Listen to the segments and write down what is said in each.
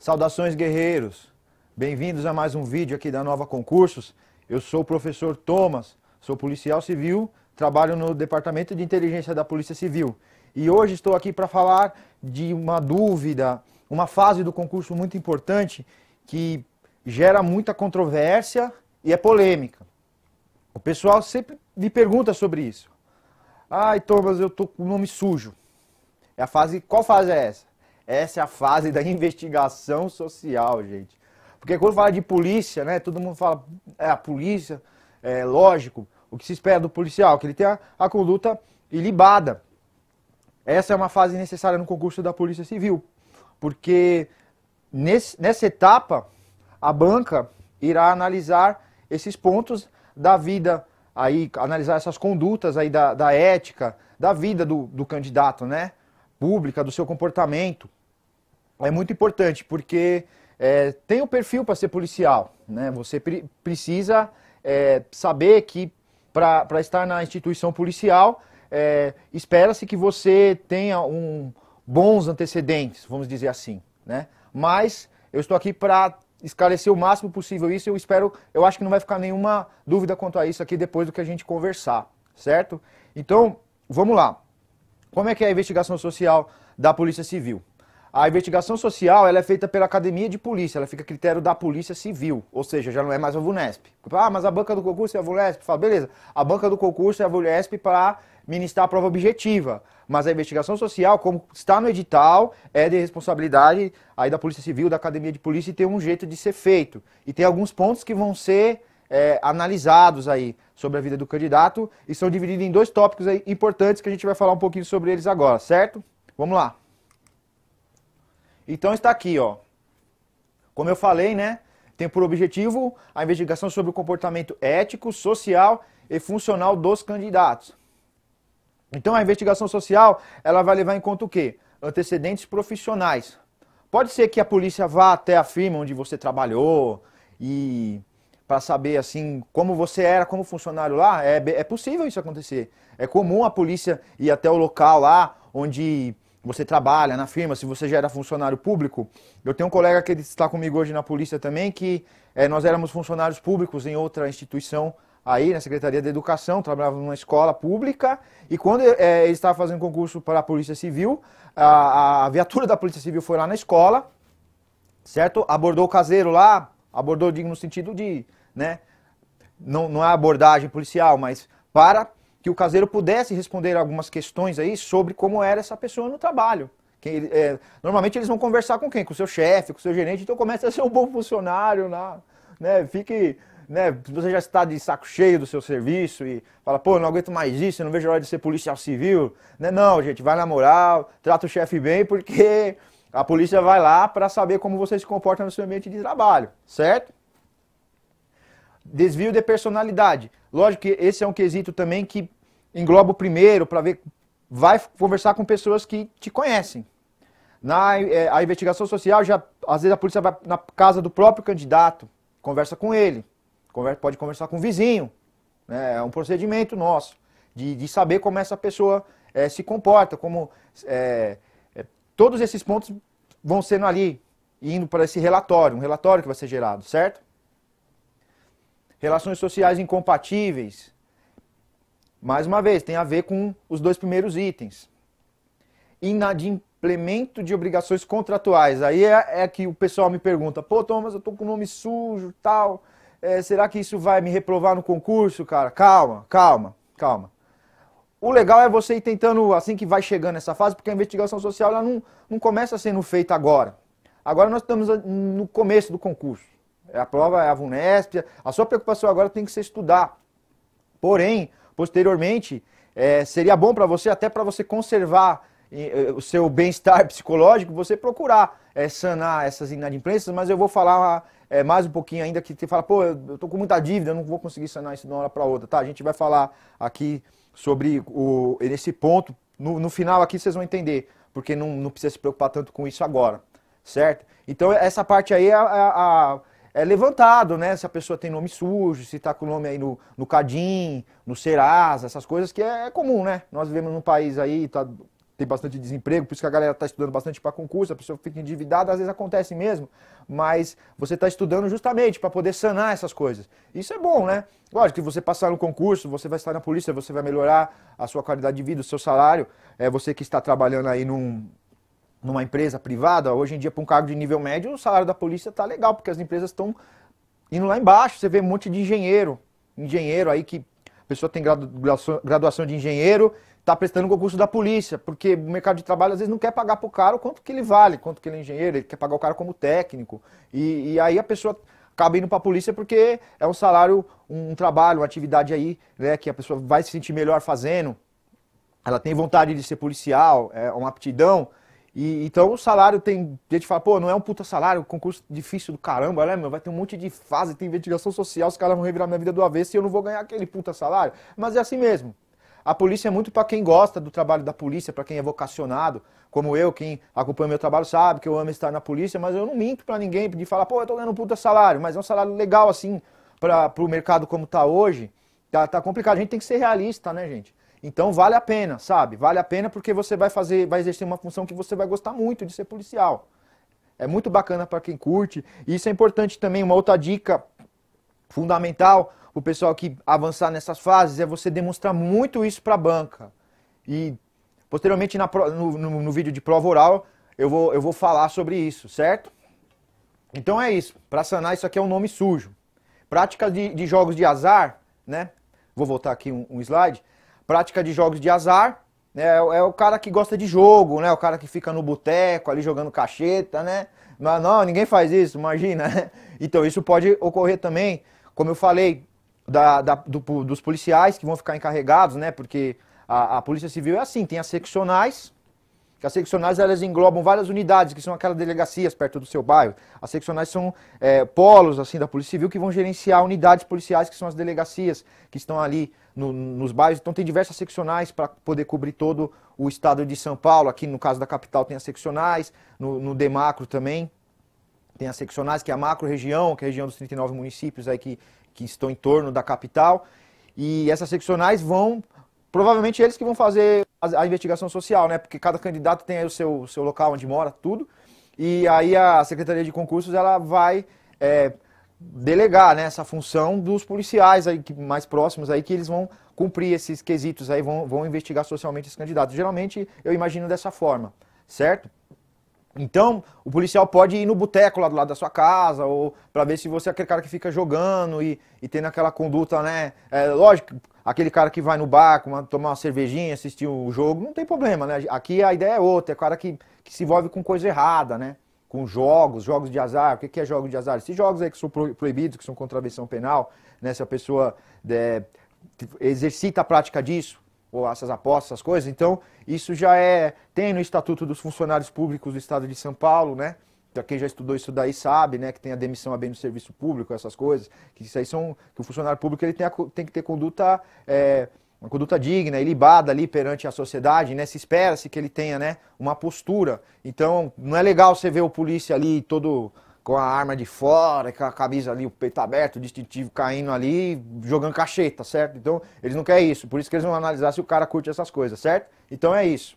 Saudações, guerreiros! Bem-vindos a mais um vídeo aqui da Nova Concursos. Eu sou o professor Thomas, sou policial civil, trabalho no Departamento de Inteligência da Polícia Civil. E hoje estou aqui para falar de uma dúvida, uma fase do concurso muito importante que gera muita controvérsia e é polêmica. O pessoal sempre me pergunta sobre isso. Ai, Thomas, eu tô com o nome sujo. É a fase, qual fase é essa? Essa é a fase da investigação social, gente. Porque quando fala de polícia, né, todo mundo fala, é a polícia, é lógico, o que se espera do policial, que ele tenha a, conduta ilibada. Essa é uma fase necessária no concurso da Polícia Civil, porque nesse, nessa etapa a banca irá analisar esses pontos da vida aí, analisar essas condutas aí da, da ética, da vida do, do candidato, né? Pública, do seu comportamento é muito importante, porque é, tem o um perfil para ser policial. Né? Você pre precisa é, saber que para estar na instituição policial, é, espera-se que você tenha um, bons antecedentes, vamos dizer assim. Né? Mas eu estou aqui para esclarecer o máximo possível isso. Eu espero, eu acho que não vai ficar nenhuma dúvida quanto a isso aqui depois do que a gente conversar, certo? Então, vamos lá. Como é que é a investigação social da Polícia Civil? A investigação social ela é feita pela academia de polícia, ela fica a critério da polícia civil, ou seja, já não é mais a VUNESP. Ah, mas a banca do concurso é a VUNESP? Fala, beleza, a banca do concurso é a VUNESP para ministrar a prova objetiva. Mas a investigação social, como está no edital, é de responsabilidade aí da Polícia Civil, da Academia de Polícia, e tem um jeito de ser feito. E tem alguns pontos que vão ser é, analisados aí sobre a vida do candidato e são divididos em dois tópicos aí importantes que a gente vai falar um pouquinho sobre eles agora, certo? Vamos lá. Então está aqui, ó. Como eu falei, né? Tem por objetivo a investigação sobre o comportamento ético, social e funcional dos candidatos. Então a investigação social, ela vai levar em conta o quê? Antecedentes profissionais. Pode ser que a polícia vá até a firma onde você trabalhou e para saber assim como você era como funcionário lá, é, é possível isso acontecer. É comum a polícia ir até o local lá onde você trabalha na firma, se você já era funcionário público. Eu tenho um colega que está comigo hoje na polícia também, que é, nós éramos funcionários públicos em outra instituição aí, na Secretaria da Educação, trabalhava numa escola pública, e quando é, ele estava fazendo concurso para a Polícia Civil, a, a viatura da Polícia Civil foi lá na escola, certo? Abordou o caseiro lá, abordou no sentido de, né, não, não é abordagem policial, mas para que o caseiro pudesse responder algumas questões aí sobre como era essa pessoa no trabalho. Que, é, normalmente eles vão conversar com quem? Com o seu chefe, com o seu gerente, então começa a ser um bom funcionário lá, né? Fique, né? Você já está de saco cheio do seu serviço e fala, pô, não aguento mais isso, eu não vejo a hora de ser policial civil, né? Não, gente, vai na moral, trata o chefe bem, porque a polícia vai lá para saber como você se comporta no seu ambiente de trabalho, certo? Desvio de personalidade. Lógico que esse é um quesito também que engloba o primeiro para ver, vai conversar com pessoas que te conhecem. Na é, a investigação social, já, às vezes a polícia vai na casa do próprio candidato, conversa com ele, conversa, pode conversar com o vizinho. Né? É um procedimento nosso de, de saber como essa pessoa é, se comporta, como é, é todos esses pontos vão sendo ali, indo para esse relatório, um relatório que vai ser gerado, certo? Relações sociais incompatíveis, mais uma vez, tem a ver com os dois primeiros itens. Inadimplemento de obrigações contratuais. Aí é, é que o pessoal me pergunta, pô, Thomas, eu tô com o nome sujo, tal. É, será que isso vai me reprovar no concurso, cara? Calma, calma, calma. O legal é você ir tentando, assim que vai chegando nessa fase, porque a investigação social ela não, não começa sendo feita agora. Agora nós estamos ah, no começo do concurso. É a prova é a VUNESP, a sua preocupação agora tem que ser estudar. Porém, posteriormente, é, seria bom para você, até para você conservar é, o seu bem-estar psicológico, você procurar é, sanar essas inadimplências, mas eu vou falar é, mais um pouquinho ainda que você fala, pô, eu tô com muita dívida, eu não vou conseguir sanar isso de uma hora para outra, tá? A gente vai falar aqui sobre o, esse ponto, no, no final aqui vocês vão entender, porque não, não precisa se preocupar tanto com isso agora, certo? Então essa parte aí é a, a, é levantado, né? Se a pessoa tem nome sujo, se tá com o nome aí no, no Cadim, no Serasa, essas coisas que é, é comum, né? Nós vivemos num país aí, tá, tem bastante desemprego, por isso que a galera tá estudando bastante para concurso, a pessoa fica endividada, às vezes acontece mesmo, mas você tá estudando justamente para poder sanar essas coisas. Isso é bom, né? Lógico que você passar no concurso, você vai estar na polícia, você vai melhorar a sua qualidade de vida, o seu salário, é você que está trabalhando aí num numa empresa privada, hoje em dia, para um cargo de nível médio, o salário da polícia está legal, porque as empresas estão indo lá embaixo. Você vê um monte de engenheiro, engenheiro aí que a pessoa tem graduação de engenheiro, está prestando o concurso da polícia, porque o mercado de trabalho às vezes não quer pagar para o cara o quanto que ele vale, quanto que ele é engenheiro, ele quer pagar o cara como técnico. E, e aí a pessoa acaba indo para a polícia porque é um salário, um, um trabalho, uma atividade aí, né, que a pessoa vai se sentir melhor fazendo. Ela tem vontade de ser policial, é uma aptidão. E, então o salário tem gente fala, pô, não é um puta salário, concurso difícil do caramba, né, meu? Vai ter um monte de fase, tem investigação social, os caras vão revirar minha vida do avesso e eu não vou ganhar aquele puta salário. Mas é assim mesmo. A polícia é muito para quem gosta do trabalho da polícia, para quem é vocacionado, como eu, quem acompanha meu trabalho sabe que eu amo estar na polícia, mas eu não minto para ninguém de falar, pô, eu tô ganhando um puta salário, mas é um salário legal assim para o mercado como tá hoje. Tá, tá complicado, a gente tem que ser realista, né, gente? Então vale a pena, sabe? Vale a pena porque você vai fazer, vai exercer uma função que você vai gostar muito de ser policial. É muito bacana para quem curte. E isso é importante também, uma outra dica fundamental, o pessoal que avançar nessas fases, é você demonstrar muito isso para a banca. E posteriormente na, no, no, no, vídeo de prova oral eu vou, eu vou falar sobre isso, certo? Então é isso. Para sanar, isso aqui é um nome sujo. Prática de, de jogos de azar, né? Vou voltar aqui um, um slide prática de jogos de azar, né? É, é o cara que gosta de jogo, né? O cara que fica no boteco ali jogando cacheta, né? Mas não, ninguém faz isso, imagina. Né? Então isso pode ocorrer também, como eu falei, da, da do, dos policiais que vão ficar encarregados, né? Porque a, a Polícia Civil é assim, tem as seccionais, que as seccionais elas englobam várias unidades, que são aquelas delegacias perto do seu bairro. As seccionais são é, polos assim da Polícia Civil que vão gerenciar unidades policiais, que são as delegacias que estão ali no, nos bairros. Então tem diversas seccionais para poder cobrir todo o estado de São Paulo. Aqui no caso da capital tem as seccionais, no, no Demacro também tem as seccionais, que é a macro-região, que é a região dos 39 municípios aí que, que estão em torno da capital. E essas seccionais vão Provavelmente eles que vão fazer a, a investigação social, né? Porque cada candidato tem aí o seu, seu local onde mora, tudo. E aí a Secretaria de Concursos ela vai é, delegar né, essa função dos policiais aí que, mais próximos aí que eles vão cumprir esses quesitos aí, vão, vão investigar socialmente os candidatos. Geralmente eu imagino dessa forma, certo? Então, o policial pode ir no boteco lá do lado da sua casa, ou para ver se você é aquele cara que fica jogando e, e tendo aquela conduta, né? É, lógico, aquele cara que vai no bar uma, tomar uma cervejinha, assistir o um jogo, não tem problema, né? Aqui a ideia é outra, é o cara que, que se envolve com coisa errada, né? Com jogos, jogos de azar. O que é jogo de azar? Esses jogos aí que são proibidos, que são contravenção penal, né? Se a pessoa é, exercita a prática disso, ou essas apostas, essas coisas. Então, isso já é. Tem no Estatuto dos Funcionários Públicos do Estado de São Paulo, né? Quem já estudou isso daí sabe, né? Que tem a demissão a bem do serviço público, essas coisas. Que isso aí são. Que o funcionário público ele tem, a, tem que ter conduta. É, uma conduta digna, ilibada ali perante a sociedade, né? Se espera-se que ele tenha, né, uma postura. Então, não é legal você ver o polícia ali todo com a arma de fora, com a camisa ali, o peito aberto, o distintivo caindo ali, jogando cacheta, certo? Então, eles não querem isso. Por isso que eles vão analisar se o cara curte essas coisas, certo? Então é isso.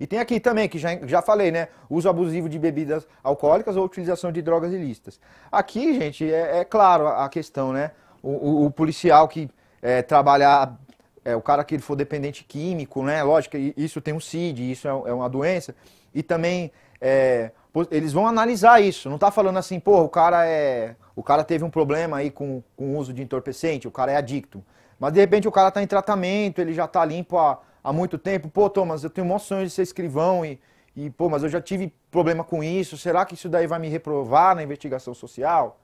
E tem aqui também, que já, já falei, né? Uso abusivo de bebidas alcoólicas ou utilização de drogas ilícitas. Aqui, gente, é, é claro a questão, né? O, o, o policial que é, trabalhar, é, o cara que ele for dependente químico, né? Lógico, isso tem um CID, isso é, é uma doença. E também é, eles vão analisar isso. Não tá falando assim, porra, o cara é. O cara teve um problema aí com, com o uso de entorpecente, o cara é adicto. Mas de repente o cara tá em tratamento, ele já tá limpo há, há muito tempo. Pô, Thomas, eu tenho um maior sonho de ser escrivão e, e, pô, mas eu já tive problema com isso. Será que isso daí vai me reprovar na investigação social?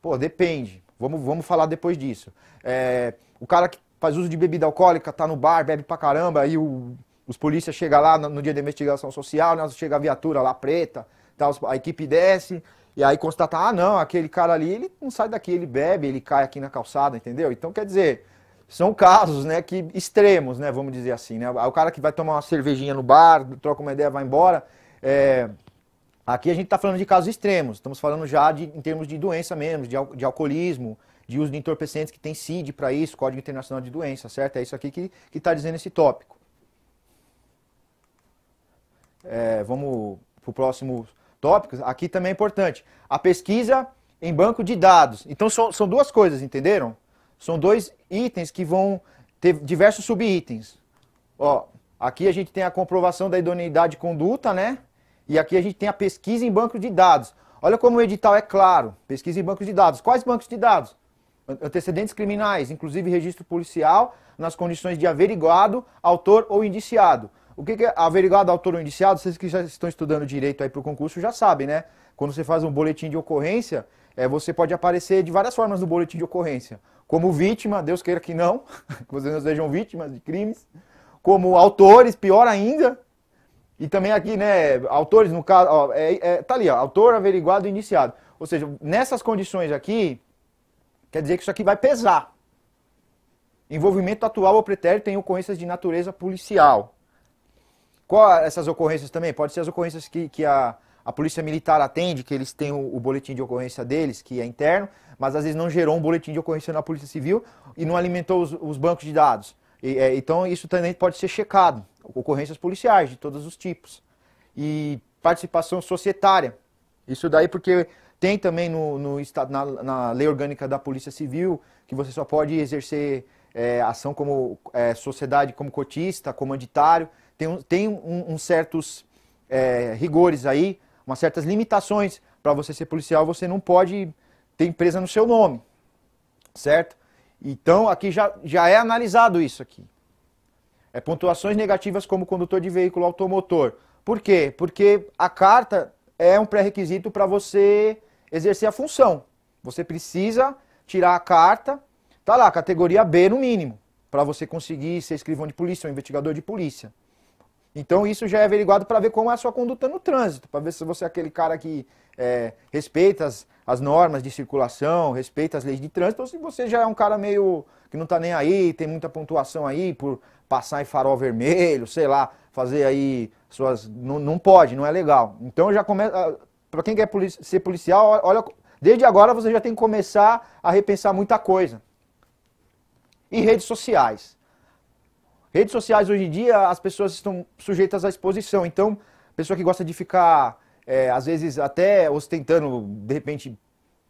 Pô, depende. Vamos, vamos falar depois disso. É, o cara que faz uso de bebida alcoólica, tá no bar, bebe pra caramba, aí o, os polícias chegam lá no, no, dia da investigação social, né, chega a viatura lá preta tá, a equipe desce, e aí constata, ah, não, aquele cara ali, ele não sai daqui, ele bebe, ele cai aqui na calçada, entendeu? Então, quer dizer, são casos, né, que extremos, né, vamos dizer assim, né? O cara que vai tomar uma cervejinha no bar, troca uma ideia, vai embora, é... Aqui a gente está falando de casos extremos, estamos falando já de, em termos de doença mesmo, de, de alcoolismo, de uso de entorpecentes que tem CID para isso, Código Internacional de Doença, certo? É isso aqui que está dizendo esse tópico. É, vamos para o próximo tópicos, aqui também é importante. A pesquisa em banco de dados. Então são, são duas coisas, entenderam? São dois itens que vão ter diversos subitens. Ó, aqui a gente tem a comprovação da idoneidade de conduta, né? E aqui a gente tem a pesquisa em banco de dados. Olha como o edital é claro. Pesquisa em banco de dados. Quais bancos de dados? Antecedentes criminais, inclusive registro policial, nas condições de averiguado, autor ou indiciado. O que, que é averiguado autor ou indiciado? Vocês que já estão estudando direito aí para o concurso já sabem, né? Quando você faz um boletim de ocorrência, é, você pode aparecer de várias formas no boletim de ocorrência. Como vítima, Deus queira que não, que vocês não sejam vítimas de crimes. Como autores, pior ainda. E também aqui, né, autores, no caso, ó, é, é, tá ali, ó, autor, averiguado e indiciado. Ou seja, nessas condições aqui, quer dizer que isso aqui vai pesar. Envolvimento atual ou pretérito em ocorrências de natureza policial. Qual essas ocorrências também? Pode ser as ocorrências que, que a, a polícia militar atende, que eles têm o, o, boletim de ocorrência deles, que é interno, mas às vezes não gerou um boletim de ocorrência na polícia civil e não alimentou os, os bancos de dados. E, é, então isso também pode ser checado. Ocorrências policiais de todos os tipos. E participação societária. Isso daí porque tem também no, no na, na lei orgânica da Polícia Civil que você só pode exercer é, ação como é, sociedade, como cotista, comanditário tem, tem um, um certos é, rigores aí, umas certas limitações. Para você ser policial, você não pode ter empresa no seu nome, certo? Então, aqui já, já é analisado isso aqui. É pontuações negativas como condutor de veículo automotor. Por quê? Porque a carta é um pré-requisito para você exercer a função. Você precisa tirar a carta, tá lá, categoria B no mínimo, para você conseguir ser escrivão de polícia ou investigador de polícia. Então isso já é averiguado para ver como é a sua conduta no trânsito, para ver se você é aquele cara que é, respeita as, as, normas de circulação, respeita as leis de trânsito, ou se você já é um cara meio que não está nem aí, tem muita pontuação aí por passar em farol vermelho, sei lá, fazer aí suas. Não, não pode, não é legal. Então já começa. Ah, para quem quer ser policial, olha, desde agora você já tem que começar a repensar muita coisa. E redes sociais. Redes sociais hoje em dia, as pessoas estão sujeitas à exposição. Então, pessoa que gosta de ficar, é, às vezes, até ostentando, de repente,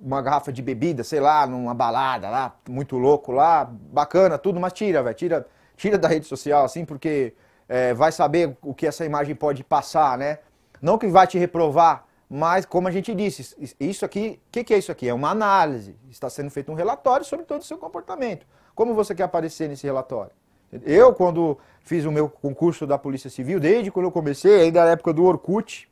uma garrafa de bebida, sei lá, numa balada lá, muito louco lá, bacana, tudo, mas tira, velho, tira, tira da rede social, assim, porque é, vai saber o que essa imagem pode passar, né? Não que vai te reprovar, mas como a gente disse, isso aqui, o que, que, é isso aqui? É uma análise. Está sendo feito um relatório sobre todo o seu comportamento. Como você quer aparecer nesse relatório? Eu, quando fiz o meu concurso da Polícia Civil, desde quando eu comecei, ainda era época do Orkut,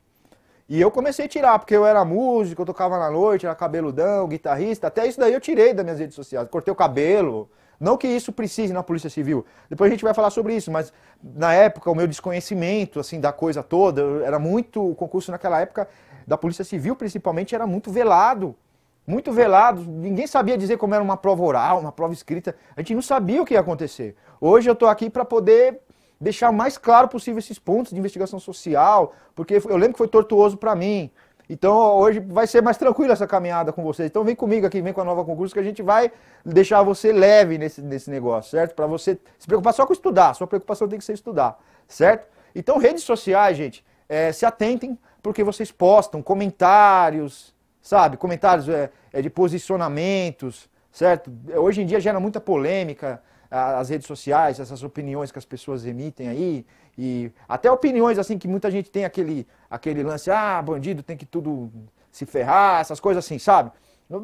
e eu comecei a tirar, porque eu era músico, eu tocava na noite, era cabeludão, guitarrista, até isso daí eu tirei das minhas redes sociais, cortei o cabelo. Não que isso precise na Polícia Civil. Depois a gente vai falar sobre isso, mas na época o meu desconhecimento assim da coisa toda, era muito o concurso naquela época da Polícia Civil, principalmente era muito velado muito velados, ninguém sabia dizer como era uma prova oral, uma prova escrita, a gente não sabia o que ia acontecer. Hoje eu estou aqui para poder deixar o mais claro possível esses pontos de investigação social, porque eu lembro que foi tortuoso para mim. Então hoje vai ser mais tranquila essa caminhada com vocês. Então vem comigo aqui, vem com a nova concurso que a gente vai deixar você leve nesse, nesse negócio, certo? Para você se preocupar só com estudar, sua preocupação tem que ser estudar, certo? Então redes sociais, gente, é, se atentem, porque vocês postam comentários, sabe? Comentários é, é, de posicionamentos, certo? Hoje em dia gera muita polêmica as redes sociais, essas opiniões que as pessoas emitem aí, e até opiniões assim que muita gente tem aquele, aquele lance, ah, bandido tem que tudo se ferrar, essas coisas assim, sabe?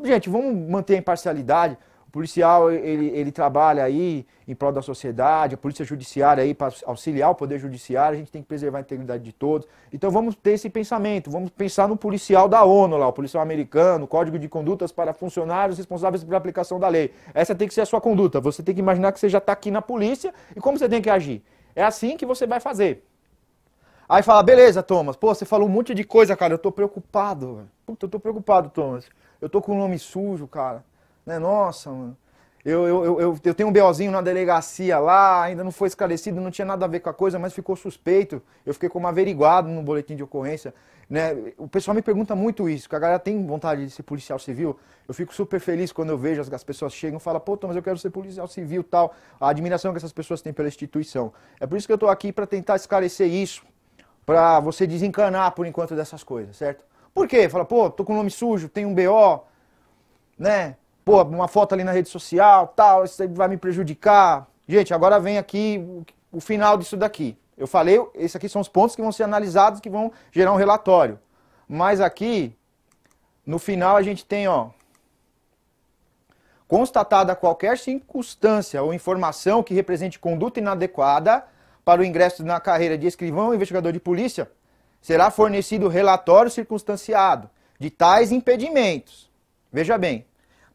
Gente, vamos manter a imparcialidade, o policial ele, ele trabalha aí em prol da sociedade, a polícia judiciária aí para auxiliar o poder judiciário, a gente tem que preservar a integridade de todos. Então vamos ter esse pensamento, vamos pensar no policial da ONU lá, o policial americano, o código de condutas para funcionários responsáveis pela aplicação da lei. Essa tem que ser a sua conduta. Você tem que imaginar que você já está aqui na polícia e como você tem que agir. É assim que você vai fazer. Aí fala, beleza, Thomas, pô, você falou um monte de coisa, cara, eu tô preocupado. Puta, eu tô preocupado, Thomas. Eu tô com o nome sujo, cara né? Nossa, mano. Eu, eu, eu, eu, tenho um BOzinho na delegacia lá, ainda não foi esclarecido, não tinha nada a ver com a coisa, mas ficou suspeito. Eu fiquei como averiguado no boletim de ocorrência. Né? O pessoal me pergunta muito isso, que a galera tem vontade de ser policial civil. Eu fico super feliz quando eu vejo as, as pessoas chegam e falam, pô, mas eu quero ser policial civil tal. A admiração que essas pessoas têm pela instituição. É por isso que eu estou aqui para tentar esclarecer isso, para você desencanar por enquanto dessas coisas, certo? Por quê? Fala, pô, tô com nome sujo, tem um BO, né? uma foto ali na rede social, tal, isso vai me prejudicar. Gente, agora vem aqui o final disso daqui. Eu falei, esses aqui são os pontos que vão ser analisados, que vão gerar um relatório. Mas aqui, no final, a gente tem, ó, constatada qualquer circunstância ou informação que represente conduta inadequada para o ingresso na carreira de escrivão ou investigador de polícia, será fornecido relatório circunstanciado de tais impedimentos. Veja bem,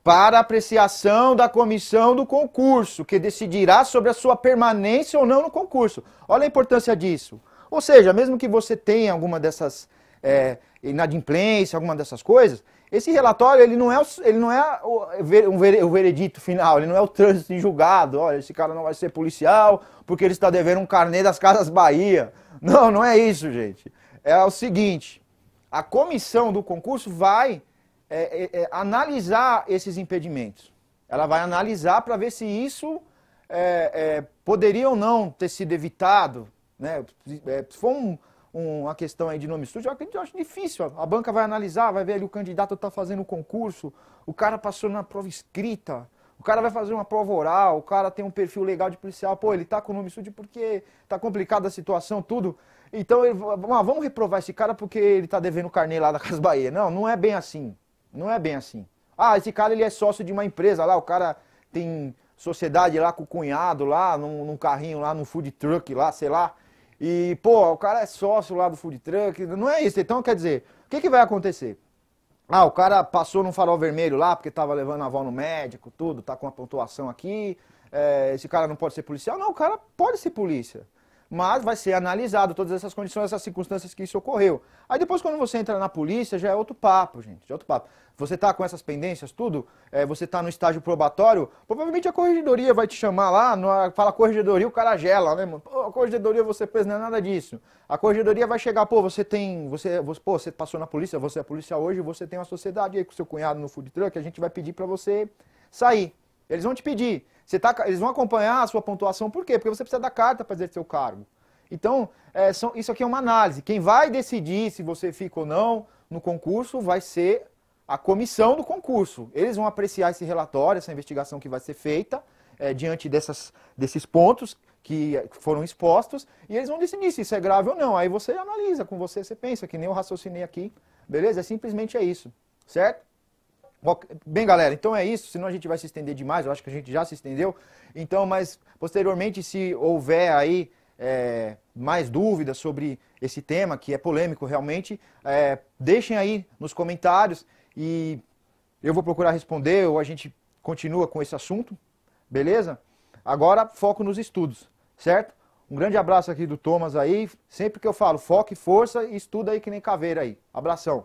para apreciação da comissão do concurso, que decidirá sobre a sua permanência ou não no concurso. Olha a importância disso. Ou seja, mesmo que você tenha alguma dessas é, inadimplência, alguma dessas coisas, esse relatório ele não é, o, ele não é o, o veredito final, ele não é o trânsito em julgado. Olha, esse cara não vai ser policial porque ele está devendo um carnê das Casas Bahia. Não, não é isso, gente. É o seguinte: a comissão do concurso vai é, é, é, analisar esses impedimentos. Ela vai analisar para ver se isso é, é, poderia ou não ter sido evitado. Né? Se for um, um, uma questão aí de nome sujo, eu acredito, eu acho difícil. A banca vai analisar, vai ver ali o candidato está fazendo o concurso, o cara passou na prova escrita, o cara vai fazer uma prova oral, o cara tem um perfil legal de policial, pô, ele está com o nome sujo porque está complicada a situação, tudo. Então, ele, vamos ah, reprovar esse cara porque ele está devendo carne lá da Casa Bahia. Não, não é bem assim. Não é bem assim. Ah, esse cara ele é sócio de uma empresa lá, o cara tem sociedade lá com o cunhado lá, num, num carrinho lá, num food truck lá, sei lá. E, pô, o cara é sócio lá do food truck. Não é isso. Então, quer dizer, o que, que vai acontecer? Ah, o cara passou num farol vermelho lá porque tava levando a avó no médico, tudo, tá com a pontuação aqui. É, esse cara não pode ser policial. Não, o cara pode ser polícia mas vai ser analisado todas essas condições, essas circunstâncias que isso ocorreu. Aí depois, quando você entra na polícia, já é outro papo, gente, já é outro papo. Você está com essas pendências, tudo, é, você está no estágio probatório, provavelmente a corregedoria vai te chamar lá, fala corregedoria, o cara gela, né, mano? Pô, a corregedoria você fez, não é nada disso. A corregedoria vai chegar, pô, você tem, você, você, pô, você passou na polícia, você é polícia hoje, você tem uma sociedade aí com seu cunhado no food truck, a gente vai pedir para você sair. Eles vão te pedir tá, eles vão acompanhar a sua pontuação, por quê? Porque você precisa da carta para exercer o cargo. Então, é, são, isso aqui é uma análise. Quem vai decidir se você fica ou não no concurso vai ser a comissão do concurso. Eles vão apreciar esse relatório, essa investigação que vai ser feita é, diante dessas, desses pontos que é, foram expostos e eles vão decidir se isso é grave ou não. Aí você analisa com você, você pensa, que nem eu raciocinei aqui. Beleza? É simplesmente é isso, certo? Bem, galera, então é isso, senão a gente vai se estender demais, eu acho que a gente já se estendeu. Então, mas posteriormente, se houver aí é, mais dúvidas sobre esse tema, que é polêmico realmente, é, deixem aí nos comentários e eu vou procurar responder ou a gente continua com esse assunto, beleza? Agora, foco nos estudos, certo? Um grande abraço aqui do Thomas aí. Sempre que eu falo, foque, força e estuda aí que nem caveira aí. Abração.